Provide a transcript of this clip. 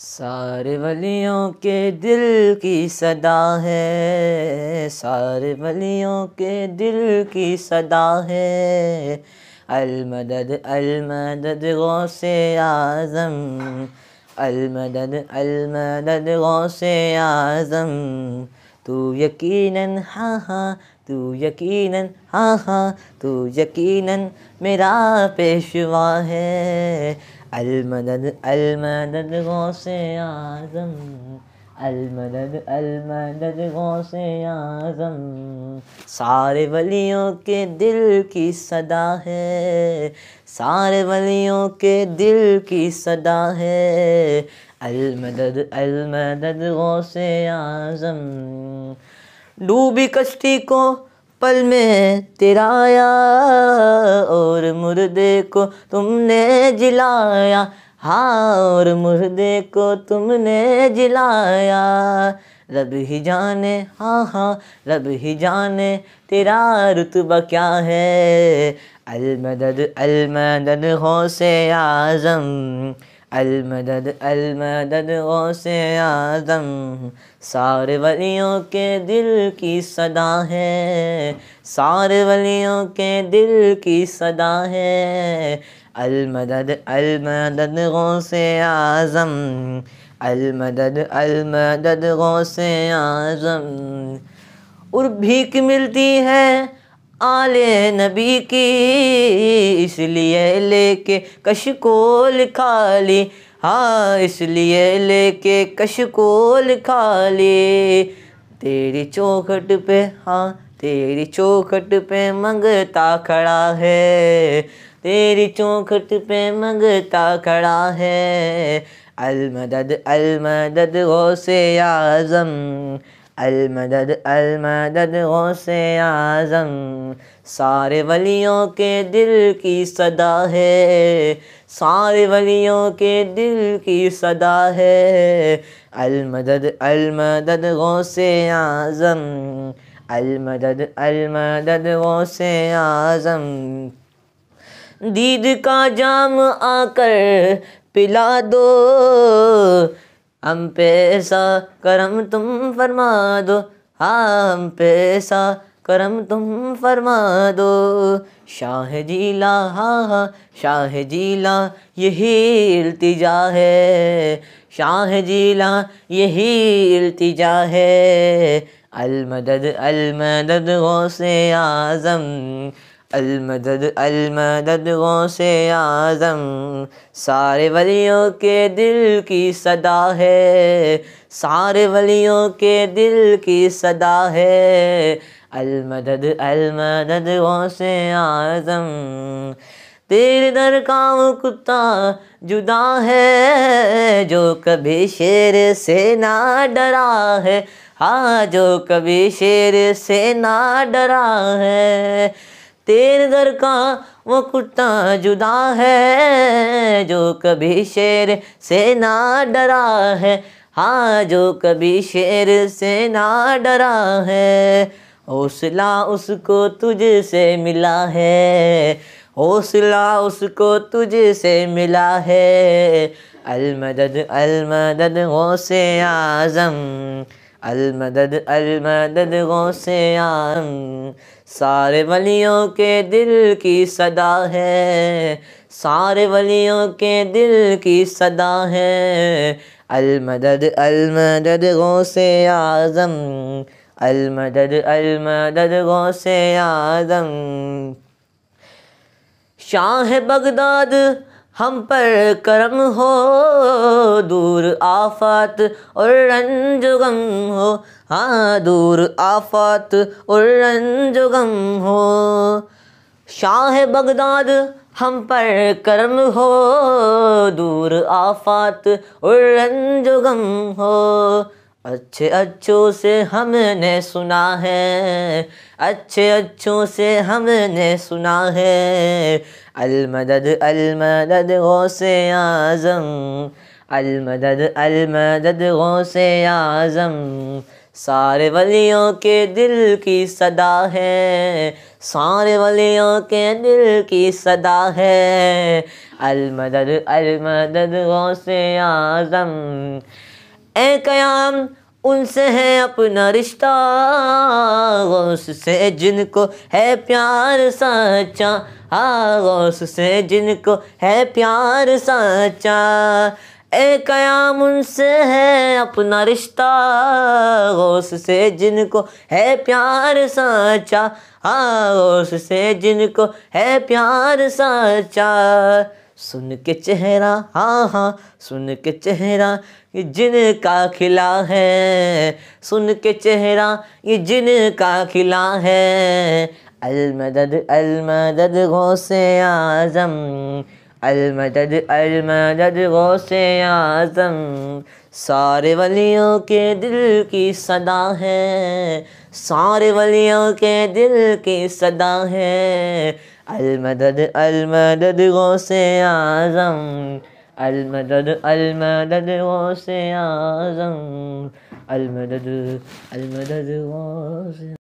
सारे वलियों के दिल की सदा है सारे वलियों के दिल की सदा है अलमदद अलमदद गौसे आज़म अलमदद अलमदद गौसे आज़म तू यकीनन हाँ हाँ तू यकीनन हाँ हाँ तू यकीनन मेरा पेशवा है अलमदद अलमदद गौसे आज़म अलमदद अलमदद गौसे आज़म सारे वलियों के दिल की सदा है सारे वलियों के दिल की सदा है अलमदद अलमदद गौसे आज़म डूबी कश्ती को पल में तेरा आया और मुर्दे को तुमने जिलाया हाँ और मुर्दे को तुमने जिलाया रब ही जाने हाँ हाँ रब ही जाने तेरा रुतबा क्या है अलमदद अलमदद गौसे आज़म अलमदद अलमदद गौसे आजम सार वलियों के दिल की सदा है सार वलियों के दिल की सदा है अलमदद अलमदद गौसे आजम अलमदद अलमदद गौसे आजम और भीख मिलती है आले नबी की इसलिए लेके कश कोल खाली हाँ इसलिए लेके कश कोल खाली तेरी चौखट पे हाँ तेरी चौखट पे मंगता खड़ा है तेरी चौखट पे मंगता खड़ा है अलमदद अलमदद गौसे आज़म अलमदद अलमदद गौसे आज़म सारे वलियों के दिल की सदा है सारे वलियों के दिल की सदा है अलमदद अलमदद गौसे आज़म अलमदद अलमदद गौसे आज़म दीद का जाम आकर पिला दो हम पैसा करम तुम फरमा दो हाँ हम पैसा करम तुम फरमा दो शाह जीला हाँ हाँ शाह जीला यही इल्तिजा है शाह जीला यही इल्तिजा है अलमदद अलमदद गौसे आज़म अलमदद अलमदद से आज़म सारे वलियों के दिल की सदा है सारे वलियों के दिल की सदा है अलमदद अलमदद से आज़म तेरे दर का वो कुत्ता जुदा है जो कभी शेर से ना डरा है हाँ जो कभी शेर से ना डरा है तेरे दर का वो कुत्ता जुदा है जो कभी शेर से ना डरा है हाँ जो कभी शेर से ना डरा है हौसला उसको तुझसे मिला है हौसला उसको तुझसे मिला है अलमदद अलमदद गौसे आज़म अलमदद अलमदद गौसे आम सारे वलियों के दिल की सदा है सारे वलियों के दिल की सदा है अलमदद अलमदद गौसे आज़म अलमदद अलमदद गौसे आज़म शाह बगदाद हम पर करम हो दूर आफत और रंज गम हो हाँ दूर आफत और रंज गम हो शाह बगदाद हम पर करम हो दूर आफत और रंज गम हो अच्छे अच्छों से हमने सुना है अच्छे अच्छों से हमने सुना है अलमदद अलमदद से आज़म अलमदद अलमदद से आज़म सारे वलियों के दिल की सदा है सारे वलियों के दिल की सदा है अलमदद अलमदद से आज़म ए कयाम उनसे है अपना रिश्ता से जिनको है प्यार सच्चा हाँ से जिनको है प्यार सच्चा ए कयाम उनसे है अपना रिश्ता गौस से जिनको है प्यार सच्चा हाँ से जिनको है प्यार सच्चा सुन के चेहरा हाँ हाँ सुन के चेहरा ये जिन का खिला है सुन के चेहरा ये जिन का खिला है अलमदद अलमदद गौसे आज़म अलमदद अलमदद गौसे आज़म सारे वलियों के दिल की सदा है सारे वलियों के दिल की सदा है Al-Madad, Al-Madad, Azan Azam. Al-Madad, Al-Madad, Azam. Al-Madad, Al-Madad,